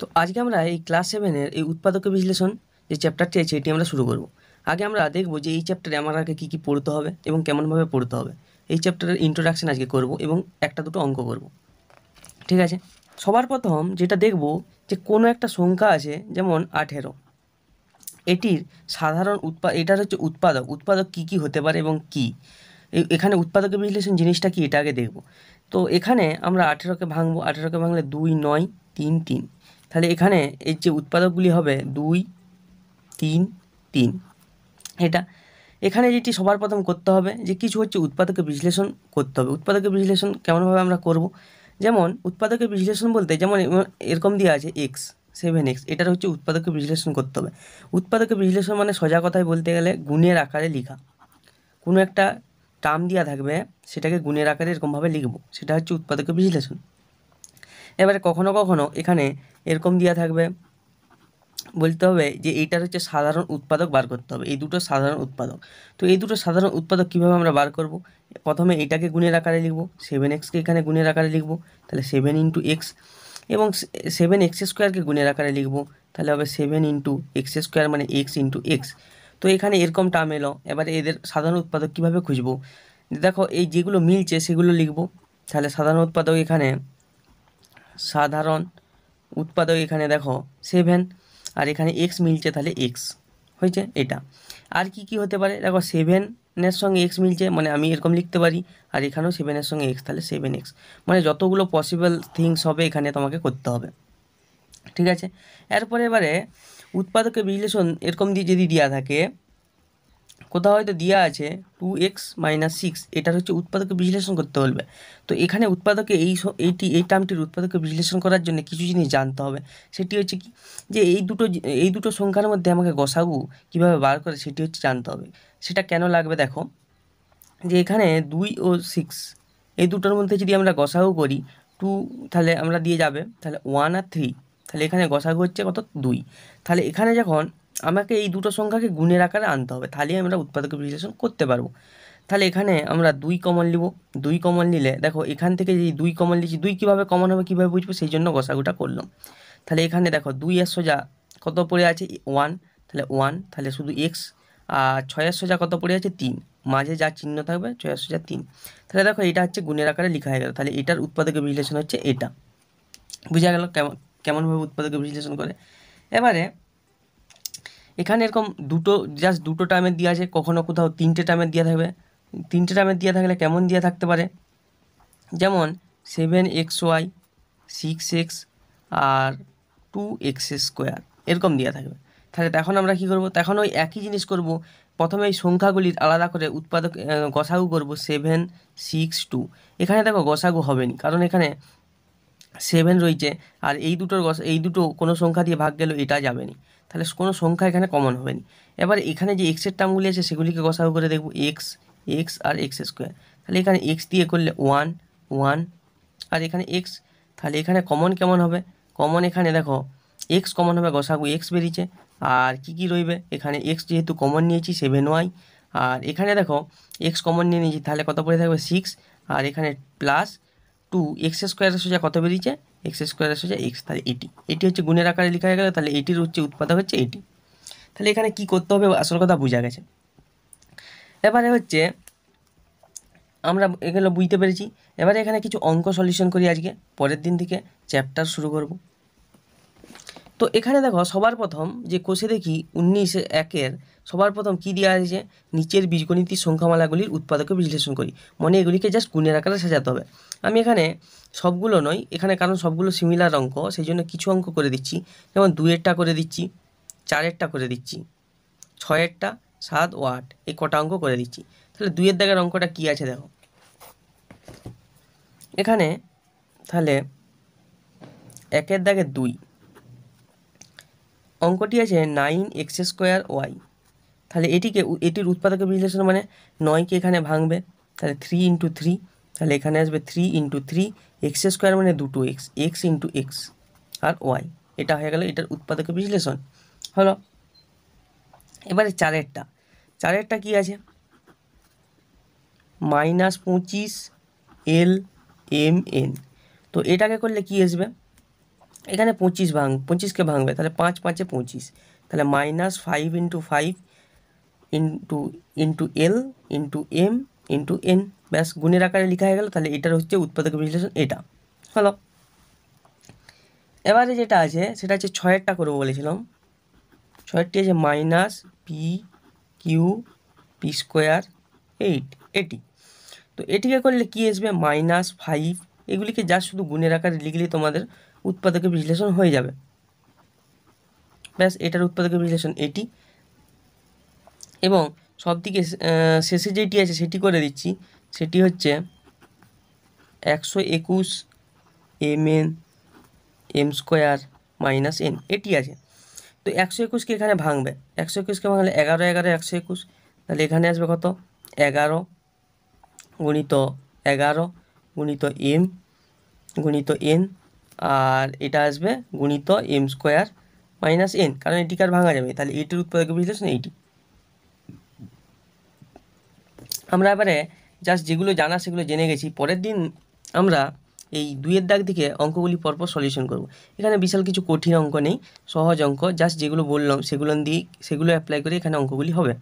তো আজকে আমরা এই ক্লাস সেভেনের এই উৎপাদক বিশ্লেষণ যে চ্যাপ্টারটি আছে এটি আমরা শুরু করব আগে আমরা দেখব যে এই চ্যাপ্টারে আমার আগে কী কী পড়তে হবে এবং কেমনভাবে পড়তে হবে এই চ্যাপ্টারের ইন্ট্রোডাকশান আজকে করব এবং একটা দুটো অঙ্ক করব ঠিক আছে সবার প্রথম যেটা দেখব যে কোনো একটা সংখ্যা আছে যেমন আঠেরো এটির সাধারণ উৎপাদ এটার হচ্ছে উৎপাদক উৎপাদক কি কি হতে পারে এবং কি এখানে উৎপাদক বিশ্লেষণ জিনিসটা কি এটা আগে দেখব তো এখানে আমরা আঠেরোকে ভাঙবো আঠেরোকে ভাঙলে দুই নয় তিন তিন তাহলে এখানে এই যে উৎপাদকগুলি হবে দুই তিন তিন এটা এখানে যেটি সবার প্রথম করতে হবে যে কিছু হচ্ছে উৎপাদকের বিশ্লেষণ করতে হবে উৎপাদকের বিশ্লেষণ কেমনভাবে আমরা করব যেমন উৎপাদকের বিশ্লেষণ বলতে যেমন এরকম দিয়ে আছে এক্স সেভেন এক্স এটার হচ্ছে উৎপাদকের বিশ্লেষণ করতে হবে উৎপাদকের বিশ্লেষণ মানে সোজা কথায় বলতে গেলে গুণের আকারে লেখা কোনো একটা টার্ম দেওয়া থাকবে সেটাকে গুণের আকারে এরকমভাবে লিখব সেটা হচ্ছে উৎপাদকের বিশ্লেষণ এবারে কখনো কখনো এখানে এরকম দেওয়া থাকবে বলতে হবে যে এইটার হচ্ছে সাধারণ উৎপাদক বার করতে হবে এই দুটো সাধারণ উৎপাদক তো এই দুটো সাধারণ উৎপাদক কীভাবে আমরা বার করব প্রথমে এটাকে গুণের আকারে লিখবো সেভেন এক্সকে এখানে গুণের আকারে লিখব তাহলে সেভেন ইন্টু এক্স এবং সেভেন এক্স স্কোয়ারকে গুণের আকারে লিখব তাহলে হবে সেভেন ইন্টু এক্স স্কোয়ার মানে এক্স ইন্টু এক্স তো এখানে এরকম টার্ম এলো এবারে এদের সাধারণ উৎপাদক কীভাবে খুঁজবো দেখো এই যেগুলো মিলছে সেগুলো লিখবো তাহলে সাধারণ উৎপাদক এখানে সাধারণ উৎপাদক এখানে দেখো সেভেন আর এখানে এক্স মিলছে তাহলে এক্স হয়েছে এটা আর কি কি হতে পারে দেখো সেভেনের সঙ্গে এক্স মিলছে মানে আমি এরকম লিখতে পারি আর এখানেও সেভেনের সঙ্গে এক্স তাহলে সেভেন এক্স মানে যতগুলো পসিবল থিংস হবে এখানে তোমাকে করতে হবে ঠিক আছে এরপরে এবারে উৎপাদকের বিশ্লেষণ এরকম দিয়ে যদি দেওয়া থাকে কোথাও হয়তো দেওয়া আছে টু এক্স মাইনাস সিক্স এটার হচ্ছে উৎপাদকে বিশ্লেষণ করতে বলবে তো এখানে উৎপাদকে এই এইটি এই টার্মটির উৎপাদকে বিশ্লেষণ করার জন্য কিছু জিনিস জানতে হবে সেটি হচ্ছে কি যে এই দুটো এই দুটো সংখ্যার মধ্যে আমাকে গসাগু কিভাবে বার করে সেটি হচ্ছে জানতে হবে সেটা কেন লাগবে দেখো যে এখানে দুই ও সিক্স এই দুটোর মধ্যে যদি আমরা গসাগু করি টু তাহলে আমরা দিয়ে যাবে তাহলে ওয়ান আর থ্রি তাহলে এখানে গসাগু হচ্ছে কত দুই তাহলে এখানে যখন আমাকে এই দুটো সংখ্যাকে গুণের আকারে আনতে হবে তাহলেই আমরা উৎপাদক বিশ্লেষণ করতে পারবো তাহলে এখানে আমরা দুই কমন নিব দুই কমন নিলে দেখো এখান থেকে যে দুই কমন নিচ্ছি দুই কীভাবে কমন হবে কীভাবে বুঝবো সেই জন্য গোসাগুটা করলাম তাহলে এখানে দেখো দুই এর সোজা কত পড়ে আছে ওয়ান তাহলে ওয়ান তাহলে শুধু এক্স আর ছয়ের সোজা কত পড়ে আছে তিন মাঝে যা চিহ্ন থাকবে ছয়ের সোজা তিন তাহলে দেখো এটা হচ্ছে গুণের আকারে লেখা হয়ে গেল তাহলে এটার উৎপাদকের বিশ্লেষণ হচ্ছে এটা বুঝা গেল কেমন কেমনভাবে উৎপাদকের বিশ্লেষণ করে এবারে এখানে এরকম দুটো জাস্ট দুটো টাইমের দেওয়া আছে কখনও কোথাও তিনটে টাইমের দেওয়া থাকবে তিনটে টাইমের দেওয়া থাকলে কেমন দেওয়া থাকতে পারে যেমন seven x y six x আর টু এক্স স্কোয়ার এরকম দেওয়া থাকবে তাহলে তখন আমরা কি করব তখন ওই একই জিনিস করব প্রথমে এই সংখ্যাগুলির আলাদা করে উৎপাদক গসাগু করব সেভেন সিক্স টু এখানে দেখো গসাগু হবেনি কারণ এখানে সেভেন রয়েছে আর এই দুটোর গস এই দুটো কোনো সংখ্যা দিয়ে ভাগ গেলেও এটা যাবে না তাহলে কোনো সংখ্যা এখানে কমন হবে না এবার এখানে যে এক্সের টার্মগুলি আছে সেগুলিকে গসাও করে দেখব এক্স এক্স আর এক্স স্কোয়ার তাহলে এখানে এক্স দিয়ে করলে ওয়ান ওয়ান আর এখানে এক্স তাহলে এখানে কমন কেমন হবে কমন এখানে দেখো এক্স কমন হবে গসাগু এক্স বেরিয়েছে আর কি কি রইবে এখানে এক্স যেহেতু কমন নিয়েছি সেভেন ওয়াই আর এখানে দেখো এক্স কমন নিয়ে নিয়েছি তাহলে কত পড়ে থাকবে সিক্স আর এখানে প্লাস টু এক্স স্কোয়ারের সোজা কত বেরিয়েছে এক্স স্কোয়ারের সোজা এক্স তাহলে এটি এটি হচ্ছে গুণের আকারে লেখা হয়ে গেল তাহলে এটির হচ্ছে উৎপাদক হচ্ছে এটি তাহলে এখানে কি করতে হবে আসল কথা বোঝা গেছে এবারে হচ্ছে আমরা এগুলো বুঝতে পেরেছি এবারে এখানে কিছু অঙ্ক সলিউশন করি আজকে পরের দিন থেকে চ্যাপ্টার শুরু করব তো এখানে দেখো সবার প্রথম যে কোষে দেখি উনিশ একের সবার প্রথম কী দেওয়া আছে নিচের বীজগণিতির সংখ্যামালাগুলির উৎপাদকে বিশ্লেষণ করি মনে এগুলিকে জাস্ট গুণের আকারে সাজাতে হবে আমি এখানে সবগুলো নয় এখানে কারণ সবগুলো সিমিলার অঙ্ক সেই জন্য কিছু অঙ্ক করে দিচ্ছি যেমন দুয়েরটা করে দিচ্ছি চারেরটা করে দিচ্ছি ছয়েরটা সাত ও আট এই কটা অঙ্ক করে দিচ্ছি তাহলে দুয়ের দাগের অঙ্কটা কী আছে দেখো এখানে তাহলে একের দাগে দুই অঙ্কটি আছে নাইন এক্স স্কোয়ার ওয়াই তাহলে এটিকে এটির উৎপাদকে বিশ্লেষণ মানে 9 কে এখানে ভাঙবে তাহলে 3 * 3 তাহলে এখানে আসবে 3 * 3 x² মানে 22x x * x আর y এটা হয়ে গেল এটার উৎপাদকে বিশ্লেষণ হলো এবারে 4 এরটা 4 এরটা কি আছে -25 l m n তো এটাকে করলে কি আসবে এখানে 25 ভাগ 25 কে ভাঙলে তাহলে 5 * 5 = 25 তাহলে -5 * 5 into into L into M into N ব্যাস গুণের আকারে লেখা হয়ে গেল তাহলে এটার হচ্ছে উৎপাদক বিশ্লেষণ এটা হলো এবারে যেটা আছে সেটা হচ্ছে ছয়েরটা করবো বলেছিলাম ছয়েরটি আছে minus P Q P square eight এটি তো এটিকে করলে কি আসবে মাইনাস ফাইভ এগুলিকে যা শুধু গুণের আকারে লিখলে তোমাদের উৎপাদকের বিশ্লেষণ হয়ে যাবে ব্যাস এটার উৎপাদকের বিশ্লেষণ এটি এবং সবথেকে শেষে যেটি আছে সেটি করে দিচ্ছি সেটি হচ্ছে একশো একুশ M N M square minus N এটি আছে তো একশো একুশকে এখানে ভাঙবে একশো একুশকে ভাঙলে এগারো এগারো একশো একুশ তাহলে এখানে আসবে কত এগারো গুণিত এগারো গুণিত এম গুণিত এন আর এটা আসবে গুণিত এম স্কোয়ার মাইনাস এন কারণ এটিকে আর ভাঙা যাবে তাহলে এটির উৎপাদক বিশ্লেষণ এইটি আমরা এবারে জাস্ট যেগুলো জানা সেগুলো জেনে গেছি পরের দিন আমরা এই দুইয়ের দাগ থেকে অঙ্কগুলি পরপর সলিউশন করব এখানে বিশাল কিছু কঠিন অঙ্ক নেই সহজ অঙ্ক জাস্ট যেগুলো বললাম সেগুলো দিয়ে সেগুলো অ্যাপ্লাই করে এখানে অঙ্কগুলি হবে